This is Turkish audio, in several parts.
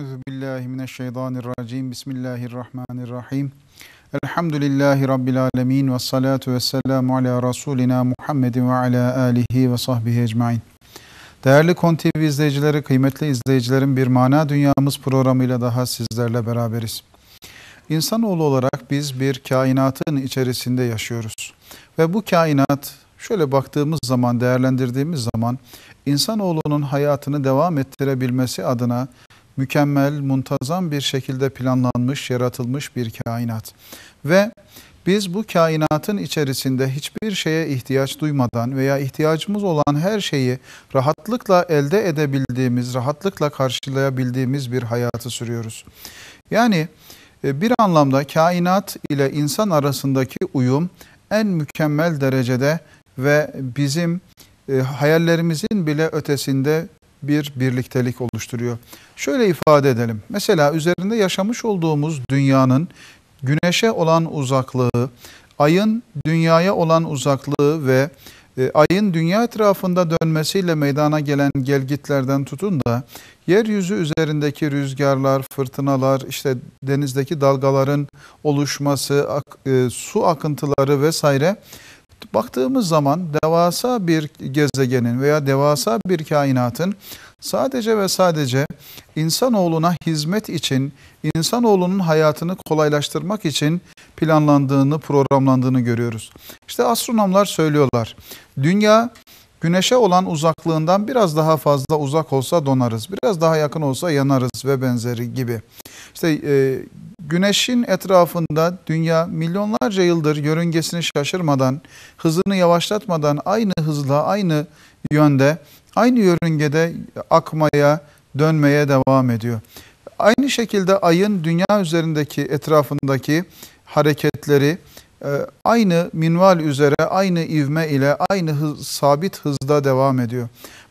Euzu billahi mineşşeytanirracim. Bismillahirrahmanirrahim. Elhamdülillahi rabbil alamin ve salatu vesselamu ala rasulina Muhammedin ve ala alihi ve sahbihi ecmaîn. Değerli Kon izleyicileri, kıymetli izleyicilerim bir mana dünyamız programıyla daha sizlerle beraberiz. İnsanoğlu olarak biz bir kainatın içerisinde yaşıyoruz. Ve bu kainat şöyle baktığımız zaman, değerlendirdiğimiz zaman insanoğlunun hayatını devam ettirebilmesi adına mükemmel, muntazam bir şekilde planlanmış, yaratılmış bir kainat. Ve biz bu kainatın içerisinde hiçbir şeye ihtiyaç duymadan veya ihtiyacımız olan her şeyi rahatlıkla elde edebildiğimiz, rahatlıkla karşılayabildiğimiz bir hayatı sürüyoruz. Yani e, bir anlamda kainat ile insan arasındaki uyum en mükemmel derecede ve bizim e, hayallerimizin bile ötesinde bir birliktelik oluşturuyor. Şöyle ifade edelim. Mesela üzerinde yaşamış olduğumuz dünyanın güneşe olan uzaklığı, ayın dünyaya olan uzaklığı ve e, ayın dünya etrafında dönmesiyle meydana gelen gelgitlerden tutun da yeryüzü üzerindeki rüzgarlar, fırtınalar, işte denizdeki dalgaların oluşması, e, su akıntıları vesaire Baktığımız zaman devasa bir gezegenin veya devasa bir kainatın sadece ve sadece insanoğluna hizmet için, insanoğlunun hayatını kolaylaştırmak için planlandığını, programlandığını görüyoruz. İşte astronomlar söylüyorlar. Dünya Güneşe olan uzaklığından biraz daha fazla uzak olsa donarız, biraz daha yakın olsa yanarız ve benzeri gibi. İşte e, Güneşin etrafında dünya milyonlarca yıldır yörüngesini şaşırmadan, hızını yavaşlatmadan aynı hızla, aynı yönde, aynı yörüngede akmaya, dönmeye devam ediyor. Aynı şekilde ayın dünya üzerindeki etrafındaki hareketleri e, aynı minval üzere, aynı ivme ile, aynı hız, sabit hızda devam ediyor.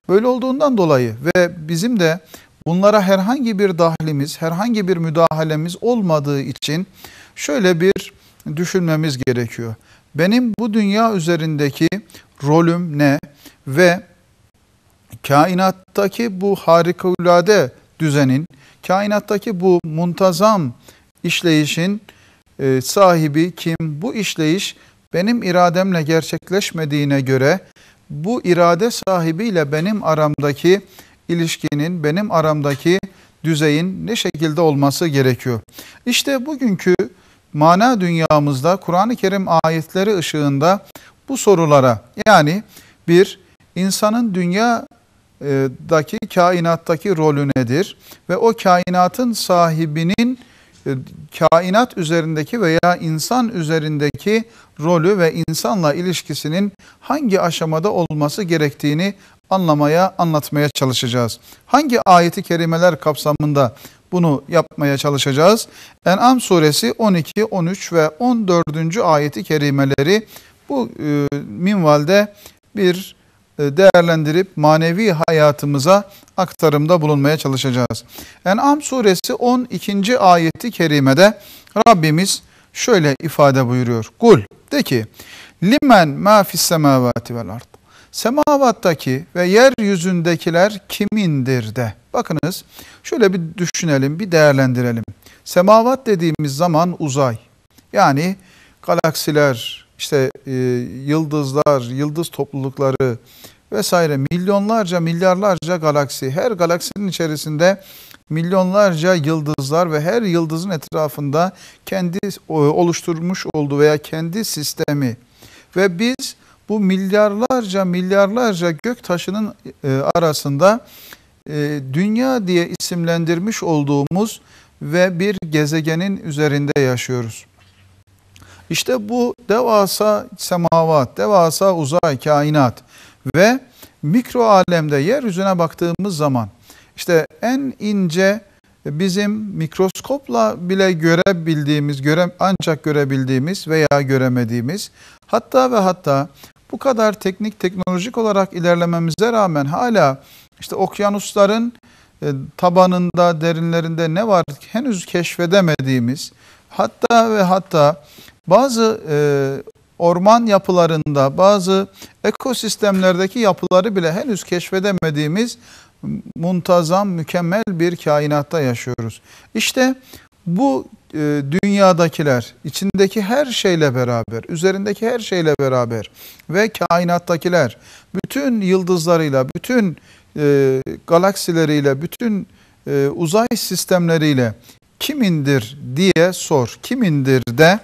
Böyle olduğundan dolayı ve bizim de Bunlara herhangi bir dahlimiz, herhangi bir müdahalemiz olmadığı için şöyle bir düşünmemiz gerekiyor. Benim bu dünya üzerindeki rolüm ne ve kainattaki bu harikulade düzenin, kainattaki bu muntazam işleyişin e, sahibi kim? Bu işleyiş benim irademle gerçekleşmediğine göre bu irade sahibiyle benim aramdaki ilişkinin benim aramdaki düzeyin ne şekilde olması gerekiyor? İşte bugünkü mana dünyamızda Kur'an-ı Kerim ayetleri ışığında bu sorulara yani bir insanın dünyadaki kainattaki rolü nedir ve o kainatın sahibinin e, kainat üzerindeki veya insan üzerindeki rolü ve insanla ilişkisinin hangi aşamada olması gerektiğini anlamaya, anlatmaya çalışacağız. Hangi ayeti kerimeler kapsamında bunu yapmaya çalışacağız? En'am suresi 12, 13 ve 14. ayeti kerimeleri bu e, minvalde bir e, değerlendirip manevi hayatımıza aktarımda bulunmaya çalışacağız. En'am suresi 12. ayeti kerimede Rabbimiz şöyle ifade buyuruyor. Kul de ki limen ma fis semavati vel ard semavattaki ve yeryüzündekiler kimindir de. Bakınız şöyle bir düşünelim, bir değerlendirelim. Semavat dediğimiz zaman uzay. Yani galaksiler, işte e, yıldızlar, yıldız toplulukları vesaire milyonlarca, milyarlarca galaksi. Her galaksinin içerisinde milyonlarca yıldızlar ve her yıldızın etrafında kendi e, oluşturmuş olduğu veya kendi sistemi ve biz bu milyarlarca milyarlarca gök taşının e, arasında e, dünya diye isimlendirmiş olduğumuz ve bir gezegenin üzerinde yaşıyoruz. İşte bu devasa semavat, devasa uzay, kainat ve mikro alemde yeryüzüne baktığımız zaman işte en ince e, bizim mikroskopla bile görebildiğimiz, göre, ancak görebildiğimiz veya göremediğimiz hatta ve hatta bu kadar teknik teknolojik olarak ilerlememize rağmen hala işte okyanusların e, tabanında, derinlerinde ne var henüz keşfedemediğimiz hatta ve hatta bazı e, orman yapılarında, bazı ekosistemlerdeki yapıları bile henüz keşfedemediğimiz muntazam, mükemmel bir kainatta yaşıyoruz. İşte bu e, dünyadakiler, içindeki her şeyle beraber, üzerindeki her şeyle beraber ve kainattakiler, bütün yıldızlarıyla, bütün e, galaksileriyle, bütün e, uzay sistemleriyle kimindir diye sor. Kimindir de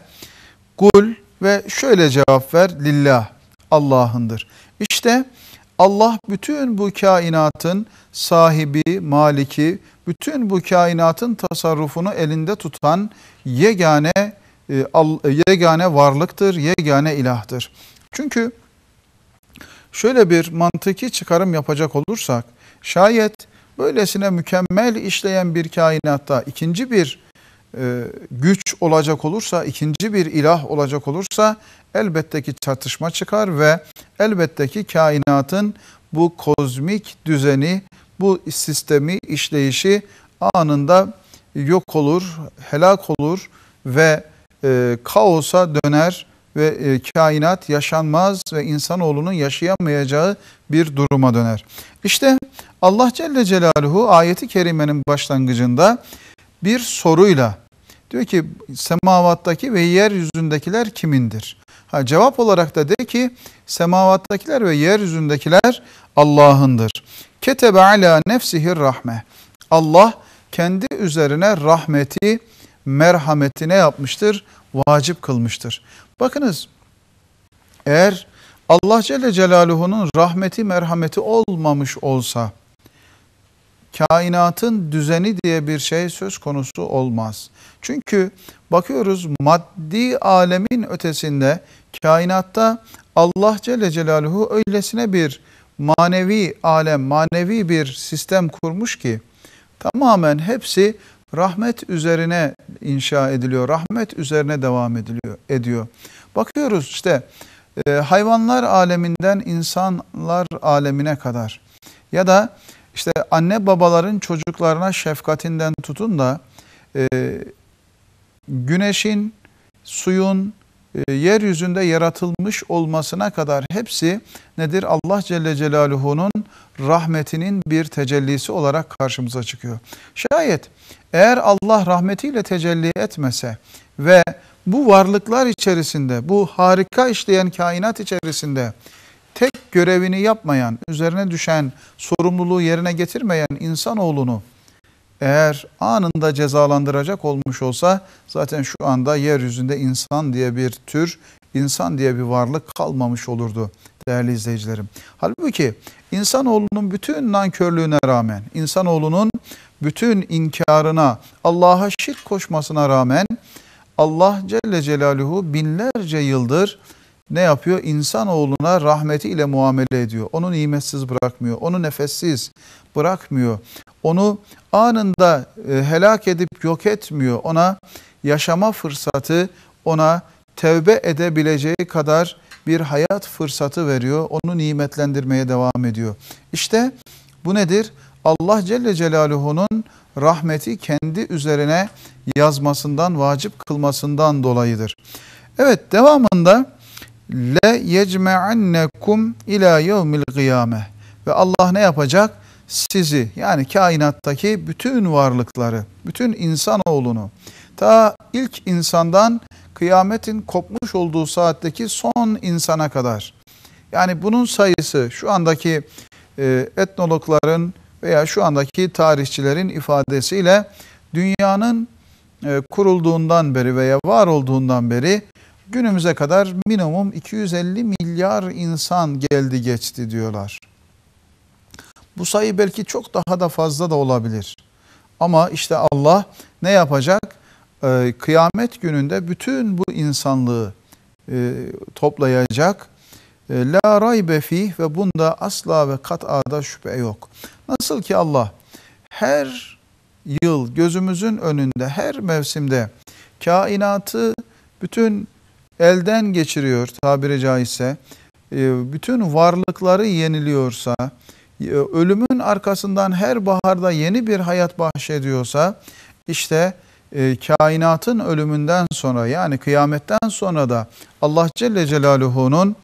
kul ve şöyle cevap ver lillah Allah'ındır. İşte bu Allah bütün bu kainatın sahibi, maliki, bütün bu kainatın tasarrufunu elinde tutan yegane e, yegane varlıktır, yegane ilahtır. Çünkü şöyle bir mantıki çıkarım yapacak olursak, şayet böylesine mükemmel işleyen bir kainatta ikinci bir e, güç olacak olursa, ikinci bir ilah olacak olursa elbette ki çatışma çıkar ve elbette ki kainatın bu kozmik düzeni, bu sistemi, işleyişi anında yok olur, helak olur ve e, kaosa döner ve e, kainat yaşanmaz ve insanoğlunun yaşayamayacağı bir duruma döner. İşte Allah Celle Celaluhu ayeti kerimenin başlangıcında bir soruyla Diyor ki semavattaki ve yeryüzündekiler kimindir? Ha, cevap olarak da de ki semavattakiler ve yeryüzündekiler Allah'ındır. Ketebe ala nefsihir rahme. Allah kendi üzerine rahmeti, merhametine yapmıştır? Vacip kılmıştır. Bakınız eğer Allah Celle Celaluhu'nun rahmeti merhameti olmamış olsa kainatın düzeni diye bir şey söz konusu olmaz. Çünkü bakıyoruz maddi alemin ötesinde kainatta Allah Celle Celaluhu öylesine bir manevi alem, manevi bir sistem kurmuş ki tamamen hepsi rahmet üzerine inşa ediliyor, rahmet üzerine devam ediliyor, ediyor. Bakıyoruz işte e, hayvanlar aleminden insanlar alemine kadar ya da işte anne babaların çocuklarına şefkatinden tutun da e, güneşin, suyun, e, yeryüzünde yaratılmış olmasına kadar hepsi nedir? Allah Celle Celaluhu'nun rahmetinin bir tecellisi olarak karşımıza çıkıyor. Şayet eğer Allah rahmetiyle tecelli etmese ve bu varlıklar içerisinde, bu harika işleyen kainat içerisinde tek görevini yapmayan, üzerine düşen sorumluluğu yerine getirmeyen insanoğlunu eğer anında cezalandıracak olmuş olsa zaten şu anda yeryüzünde insan diye bir tür, insan diye bir varlık kalmamış olurdu değerli izleyicilerim. Halbuki insanoğlunun bütün nankörlüğüne rağmen, insanoğlunun bütün inkarına, Allah'a şirk koşmasına rağmen Allah Celle Celaluhu binlerce yıldır ne yapıyor? İnsanoğluna ile muamele ediyor. Onu nimetsiz bırakmıyor. Onu nefessiz bırakmıyor. Onu anında e, helak edip yok etmiyor. Ona yaşama fırsatı, ona tevbe edebileceği kadar bir hayat fırsatı veriyor. Onu nimetlendirmeye devam ediyor. İşte bu nedir? Allah Celle Celaluhu'nun rahmeti kendi üzerine yazmasından, vacip kılmasından dolayıdır. Evet devamında le yecme'annekum ila yevmil kıyame. Ve Allah ne yapacak? Sizi yani kainattaki bütün varlıkları, bütün insanoğlunu ta ilk insandan kıyametin kopmuş olduğu saatteki son insana kadar. Yani bunun sayısı şu andaki e, etnologların veya şu andaki tarihçilerin ifadesiyle dünyanın e, kurulduğundan beri veya var olduğundan beri Günümüze kadar minimum 250 milyar insan geldi geçti diyorlar. Bu sayı belki çok daha da fazla da olabilir. Ama işte Allah ne yapacak? Ee, kıyamet gününde bütün bu insanlığı e, toplayacak. E, la raybe fih ve bunda asla ve kat'ada şüphe yok. Nasıl ki Allah her yıl gözümüzün önünde, her mevsimde kainatı bütün elden geçiriyor tabiri caizse, ee, bütün varlıkları yeniliyorsa, e, ölümün arkasından her baharda yeni bir hayat bahşediyorsa, işte e, kainatın ölümünden sonra yani kıyametten sonra da Allah Celle Celaluhu'nun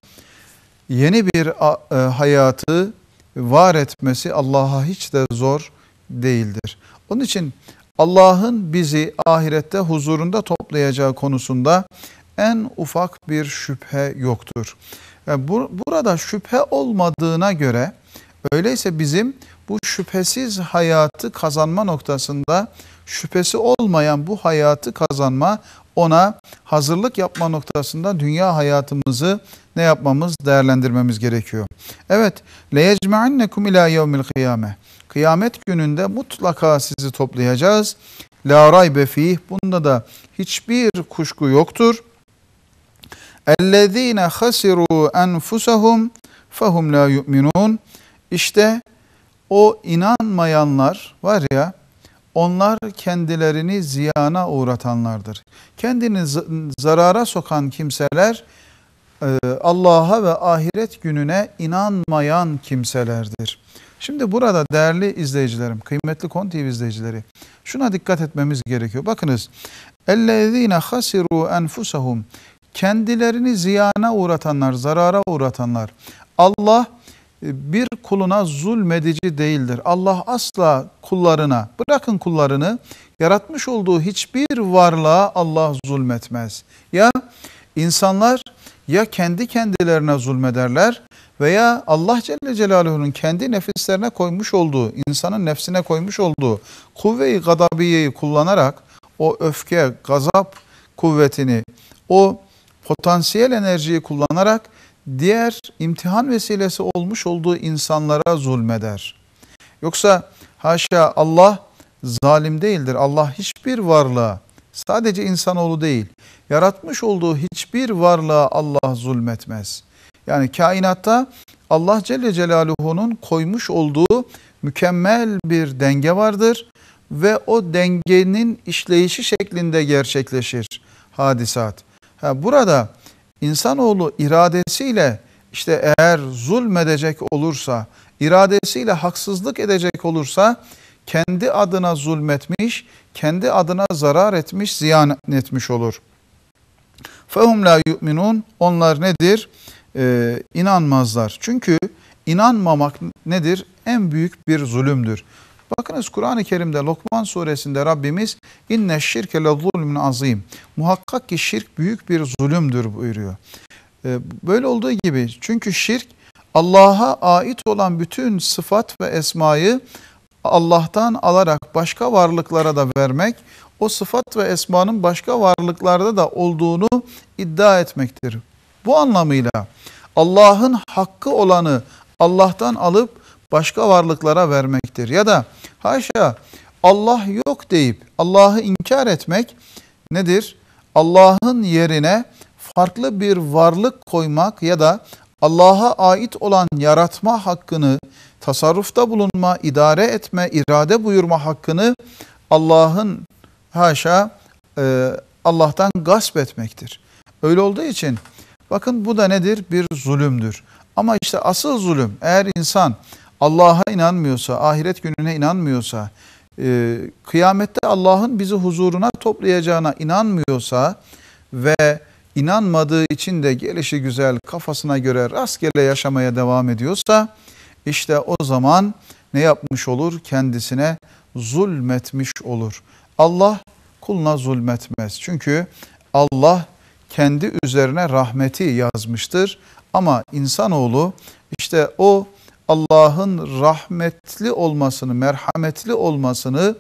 yeni bir e, hayatı var etmesi Allah'a hiç de zor değildir. Onun için Allah'ın bizi ahirette huzurunda toplayacağı konusunda en ufak bir şüphe yoktur. E, burada şüphe olmadığına göre öyleyse bizim bu şüphesiz hayatı kazanma noktasında şüphesi olmayan bu hayatı kazanma ona hazırlık yapma noktasında dünya hayatımızı ne yapmamız, değerlendirmemiz gerekiyor. Evet, leyecme'annekum ila yevmil kıyame. Kıyamet gününde mutlaka sizi toplayacağız. La raybe fih. Bunda da hiçbir kuşku yoktur. اَلَّذ۪ينَ خَسِرُوا اَنْفُسَهُمْ فَهُمْ لَا يُؤْمِنُونَ İşte o inanmayanlar var ya onlar kendilerini ziyana uğratanlardır. Kendini zarara sokan kimseler e, Allah'a ve ahiret gününe inanmayan kimselerdir. Şimdi burada değerli izleyicilerim, kıymetli KON TV izleyicileri şuna dikkat etmemiz gerekiyor. Bakınız. اَلَّذ۪ينَ خَسِرُوا اَنْفُسَهُمْ kendilerini ziyana uğratanlar, zarara uğratanlar. Allah e, bir kuluna zulmedici değildir. Allah asla kullarına, bırakın kullarını, yaratmış olduğu hiçbir varlığa Allah zulmetmez. Ya insanlar ya kendi kendilerine zulmederler veya Allah Celle Celaluhu'nun kendi nefislerine koymuş olduğu, insanın nefsine koymuş olduğu kuvve-i gadabiyeyi kullanarak o öfke, gazap kuvvetini, o potansiyel enerjiyi kullanarak diğer imtihan vesilesi olmuş olduğu insanlara zulmeder. Yoksa haşa Allah zalim değildir. Allah hiçbir varlığa sadece insanoğlu değil yaratmış olduğu hiçbir varlığa Allah zulmetmez. Yani kainatta Allah Celle Celaluhu'nun koymuş olduğu mükemmel bir denge vardır ve o dengenin işleyişi şeklinde gerçekleşir hadisat. Ha, burada insanoğlu iradesiyle işte eğer zulmedecek olursa, iradesiyle haksızlık edecek olursa kendi adına zulmetmiş, kendi adına zarar etmiş, ziyan etmiş olur. فَهُمْ لَا يُؤْمِنُونَ Onlar nedir? Ee, inanmazlar. Çünkü inanmamak nedir? En büyük bir zulümdür. Bakınız Kur'an-ı Kerim'de Lokman suresinde Rabbimiz inne şirke le zulmün azim. Muhakkak ki şirk büyük bir zulümdür buyuruyor. Ee, böyle olduğu gibi çünkü şirk Allah'a ait olan bütün sıfat ve esmayı Allah'tan alarak başka varlıklara da vermek, o sıfat ve esmanın başka varlıklarda da olduğunu iddia etmektir. Bu anlamıyla Allah'ın hakkı olanı Allah'tan alıp başka varlıklara vermektir. Ya da haşa Allah yok deyip Allah'ı inkar etmek nedir? Allah'ın yerine farklı bir varlık koymak ya da Allah'a ait olan yaratma hakkını, tasarrufta bulunma, idare etme, irade buyurma hakkını Allah'ın haşa e, Allah'tan gasp etmektir. Öyle olduğu için bakın bu da nedir? Bir zulümdür. Ama işte asıl zulüm eğer insan Allah'a inanmıyorsa, ahiret gününe inanmıyorsa, e, kıyamette Allah'ın bizi huzuruna toplayacağına inanmıyorsa ve inanmadığı için de gelişi güzel kafasına göre rastgele yaşamaya devam ediyorsa işte o zaman ne yapmış olur? Kendisine zulmetmiş olur. Allah kuluna zulmetmez. Çünkü Allah kendi üzerine rahmeti yazmıştır. Ama insanoğlu işte o Allah'ın rahmetli olmasını, merhametli olmasını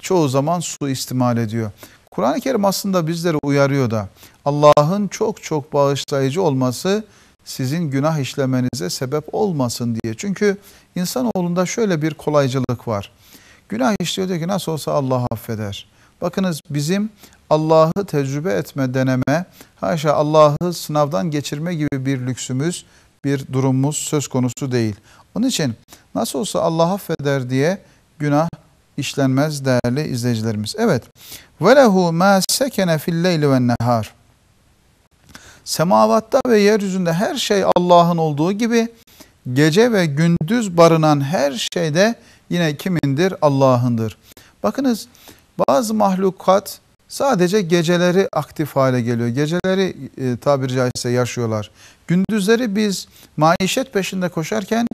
çoğu zaman suistimal ediyor. Kur'an-ı Kerim aslında bizleri uyarıyor da Allah'ın çok çok bağışlayıcı olması sizin günah işlemenize sebep olmasın diye. Çünkü insanoğlunda şöyle bir kolaycılık var. Günah işliyor diyor ki nasıl olsa Allah affeder. Bakınız bizim Allah'ı tecrübe etme, deneme, haşa Allah'ı sınavdan geçirme gibi bir lüksümüz bir durumumuz söz konusu değil. Onun için nasıl olsa Allah affeder diye günah işlenmez değerli izleyicilerimiz. Evet. Ve lehu ma sekene fil leyli ve nehar. Semavatta ve yeryüzünde her şey Allah'ın olduğu gibi gece ve gündüz barınan her şey de yine kimindir? Allah'ındır. Bakınız bazı mahlukat sadece geceleri aktif hale geliyor. Geceleri e, tabiri caizse yaşıyorlar. Gündüzleri biz maişet peşinde koşarken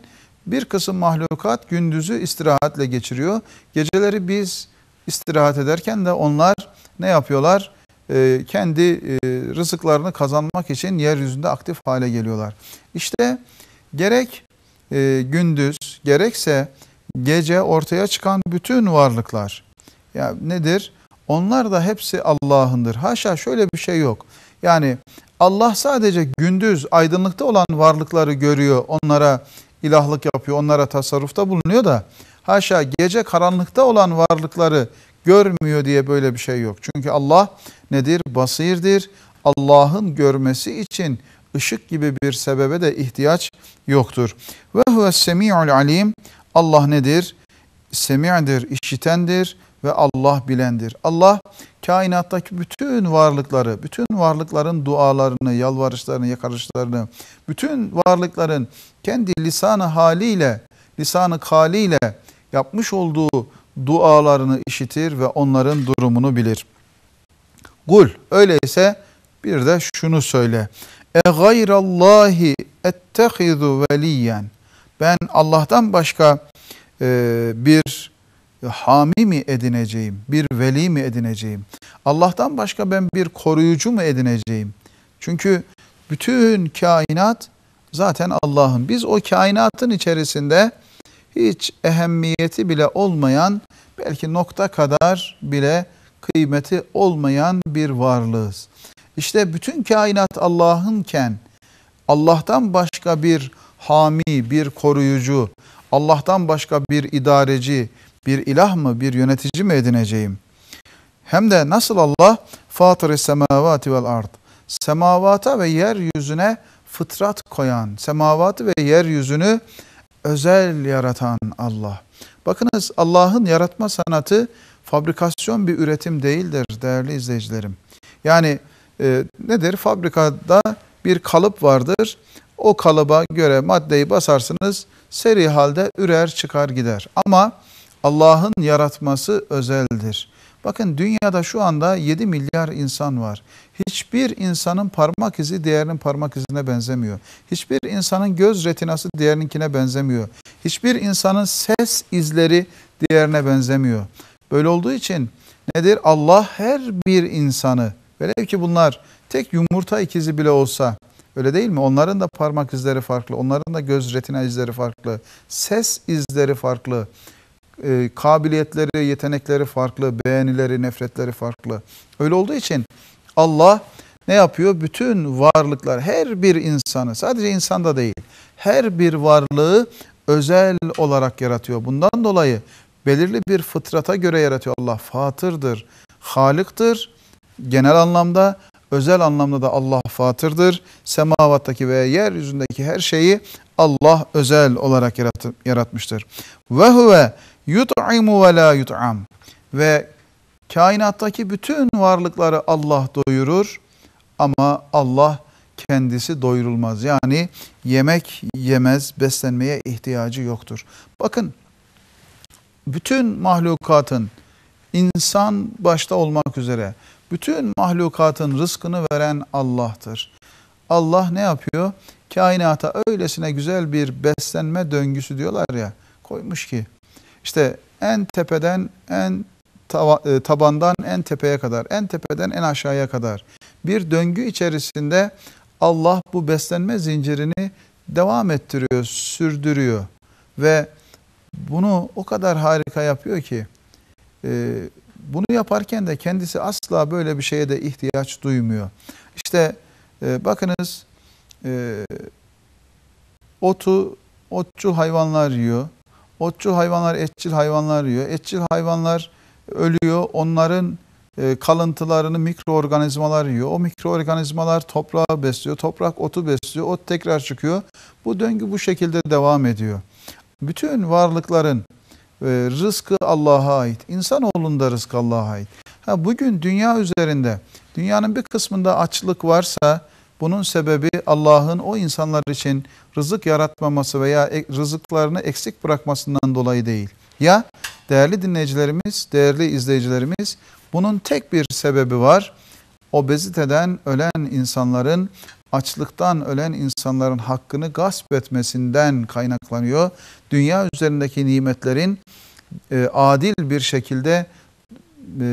bir kısım mahlukat gündüzü istirahatle geçiriyor. Geceleri biz istirahat ederken de onlar ne yapıyorlar? E, kendi e, rızıklarını kazanmak için yeryüzünde aktif hale geliyorlar. İşte gerek e, gündüz gerekse gece ortaya çıkan bütün varlıklar ya nedir? Onlar da hepsi Allah'ındır. Haşa şöyle bir şey yok. Yani Allah sadece gündüz aydınlıkta olan varlıkları görüyor. Onlara ilahlık yapıyor. Onlara tasarrufta bulunuyor da haşa gece karanlıkta olan varlıkları görmüyor diye böyle bir şey yok. Çünkü Allah nedir? Basirdir. Allah'ın görmesi için ışık gibi bir sebebe de ihtiyaç yoktur. Ve huve semi'ul alim. Allah nedir? Semi'dir, işitendir, ve Allah bilendir. Allah kainattaki bütün varlıkları, bütün varlıkların dualarını, yalvarışlarını, yakarışlarını, bütün varlıkların kendi lisanı haliyle, lisanı kaliyle yapmış olduğu dualarını işitir ve onların durumunu bilir. Kul öyleyse bir de şunu söyle. E gayrallahi ettehizu veliyen. Ben Allah'tan başka e, bir hami mi edineceğim? Bir veli mi edineceğim? Allah'tan başka ben bir koruyucu mu edineceğim? Çünkü bütün kainat zaten Allah'ın. Biz o kainatın içerisinde hiç ehemmiyeti bile olmayan, belki nokta kadar bile kıymeti olmayan bir varlığız. İşte bütün kainat Allah'ınken Allah'tan başka bir hami, bir koruyucu, Allah'tan başka bir idareci, bir ilah mı, bir yönetici mi edineceğim? Hem de nasıl Allah fatır-ı semavati vel ard. Semavata ve yeryüzüne fıtrat koyan, semavatı ve yeryüzünü özel yaratan Allah. Bakınız Allah'ın yaratma sanatı fabrikasyon bir üretim değildir değerli izleyicilerim. Yani e, nedir? Fabrikada bir kalıp vardır. O kalıba göre maddeyi basarsınız seri halde ürer çıkar gider. Ama Allah'ın yaratması özeldir. Bakın dünyada şu anda 7 milyar insan var. Hiçbir insanın parmak izi diğerinin parmak izine benzemiyor. Hiçbir insanın göz retinası diğerininkine benzemiyor. Hiçbir insanın ses izleri diğerine benzemiyor. Böyle olduğu için nedir? Allah her bir insanı velev ki bunlar tek yumurta ikizi bile olsa Öyle değil mi? Onların da parmak izleri farklı, onların da göz retina izleri farklı, ses izleri farklı e, kabiliyetleri, yetenekleri farklı, beğenileri, nefretleri farklı. Öyle olduğu için Allah ne yapıyor? Bütün varlıklar, her bir insanı, sadece insanda değil, her bir varlığı özel olarak yaratıyor. Bundan dolayı belirli bir fıtrata göre yaratıyor. Allah fatırdır, halıktır. Genel anlamda, özel anlamda da Allah fatırdır. Semavattaki ve yeryüzündeki her şeyi Allah özel olarak yaratı, yaratmıştır. Ve huve yut'imu ve la yut'am. Ve kainattaki bütün varlıkları Allah doyurur ama Allah kendisi doyurulmaz. Yani yemek yemez, beslenmeye ihtiyacı yoktur. Bakın bütün mahlukatın insan başta olmak üzere bütün mahlukatın rızkını veren Allah'tır. Allah ne yapıyor? kainata öylesine güzel bir beslenme döngüsü diyorlar ya koymuş ki işte en tepeden en e, tabandan en tepeye kadar en tepeden en aşağıya kadar bir döngü içerisinde Allah bu beslenme zincirini devam ettiriyor, sürdürüyor ve bunu o kadar harika yapıyor ki e, bunu yaparken de kendisi asla böyle bir şeye de ihtiyaç duymuyor. İşte e, bakınız e, otu otçul hayvanlar yiyor. Otçul hayvanlar etçil hayvanlar yiyor. Etçil hayvanlar ölüyor. Onların e, kalıntılarını mikroorganizmalar yiyor. O mikroorganizmalar toprağı besliyor. Toprak otu besliyor. Ot tekrar çıkıyor. Bu döngü bu şekilde devam ediyor. Bütün varlıkların e, rızkı Allah'a ait. İnsanoğlunda rızkı Allah'a ait. Ha, bugün dünya üzerinde dünyanın bir kısmında açlık varsa bunun sebebi Allah'ın o insanlar için rızık yaratmaması veya e, rızıklarını eksik bırakmasından dolayı değil. Ya değerli dinleyicilerimiz, değerli izleyicilerimiz bunun tek bir sebebi var. Obeziteden ölen insanların açlıktan ölen insanların hakkını gasp etmesinden kaynaklanıyor. Dünya üzerindeki nimetlerin e, adil bir şekilde e,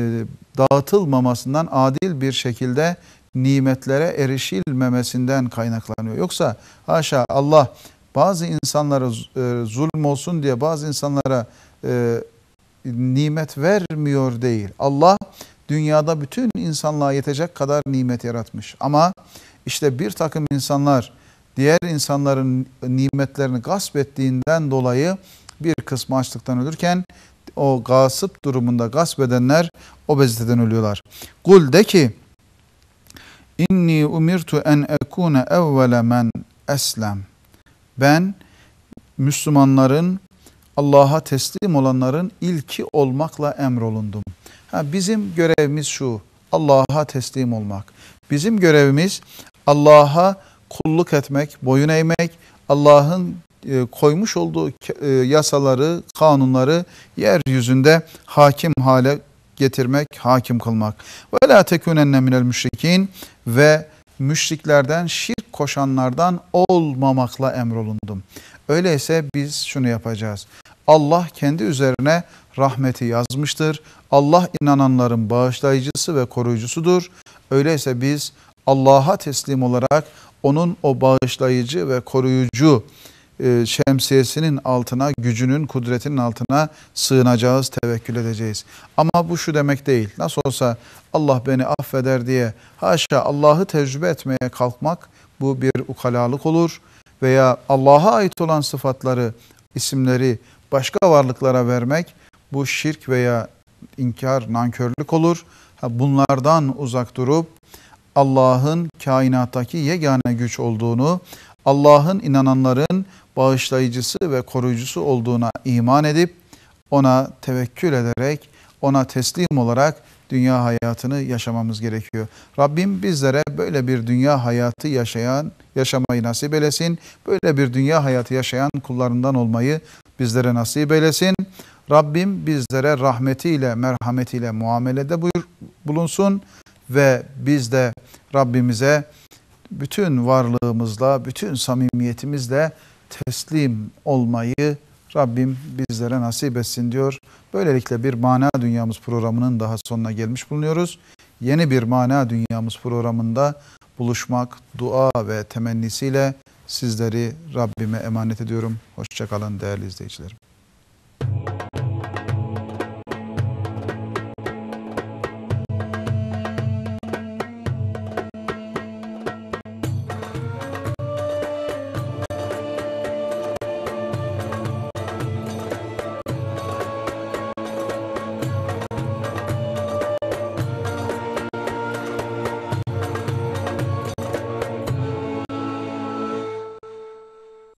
dağıtılmamasından, adil bir şekilde nimetlere erişilmemesinden kaynaklanıyor. Yoksa haşa Allah bazı insanlara e, zulm olsun diye bazı insanlara e, nimet vermiyor değil. Allah dünyada bütün insanlığa yetecek kadar nimet yaratmış. Ama işte bir takım insanlar diğer insanların nimetlerini gasp ettiğinden dolayı bir kısmı açlıktan ölürken o gasıp durumunda gasp edenler obeziteden ölüyorlar. Kul de ki İnni umirtu en ekune evvele men eslem. Ben Müslümanların Allah'a teslim olanların ilki olmakla emrolundum. Ha, bizim görevimiz şu, Allah'a teslim olmak. Bizim görevimiz Allah'a kulluk etmek, boyun eğmek, Allah'ın e, koymuş olduğu e, yasaları, kanunları yeryüzünde hakim hale getirmek, hakim kılmak. Ve la tekunenne minel müşrikin ve müşriklerden şirk koşanlardan olmamakla emrolundum. Öyleyse biz şunu yapacağız. Allah kendi üzerine rahmeti yazmıştır. Allah inananların bağışlayıcısı ve koruyucusudur. Öyleyse biz Allah'a teslim olarak onun o bağışlayıcı ve koruyucu e, şemsiyesinin altına, gücünün, kudretinin altına sığınacağız, tevekkül edeceğiz. Ama bu şu demek değil. Nasıl olsa Allah beni affeder diye haşa Allah'ı tecrübe etmeye kalkmak bu bir ukalalık olur. Veya Allah'a ait olan sıfatları, isimleri başka varlıklara vermek bu şirk veya inkar, nankörlük olur. bunlardan uzak durup Allah'ın kainattaki yegane güç olduğunu, Allah'ın inananların bağışlayıcısı ve koruyucusu olduğuna iman edip ona tevekkül ederek, ona teslim olarak dünya hayatını yaşamamız gerekiyor. Rabbim bizlere böyle bir dünya hayatı yaşayan, yaşamayı nasip eylesin. Böyle bir dünya hayatı yaşayan kullarından olmayı bizlere nasip eylesin. Rabbim bizlere rahmetiyle, merhametiyle muamelede buyur, bulunsun ve biz de Rabbimize bütün varlığımızla, bütün samimiyetimizle teslim olmayı Rabbim bizlere nasip etsin diyor. Böylelikle bir mana dünyamız programının daha sonuna gelmiş bulunuyoruz. Yeni bir mana dünyamız programında buluşmak dua ve temennisiyle sizleri Rabbime emanet ediyorum. Hoşçakalın değerli izleyicilerim.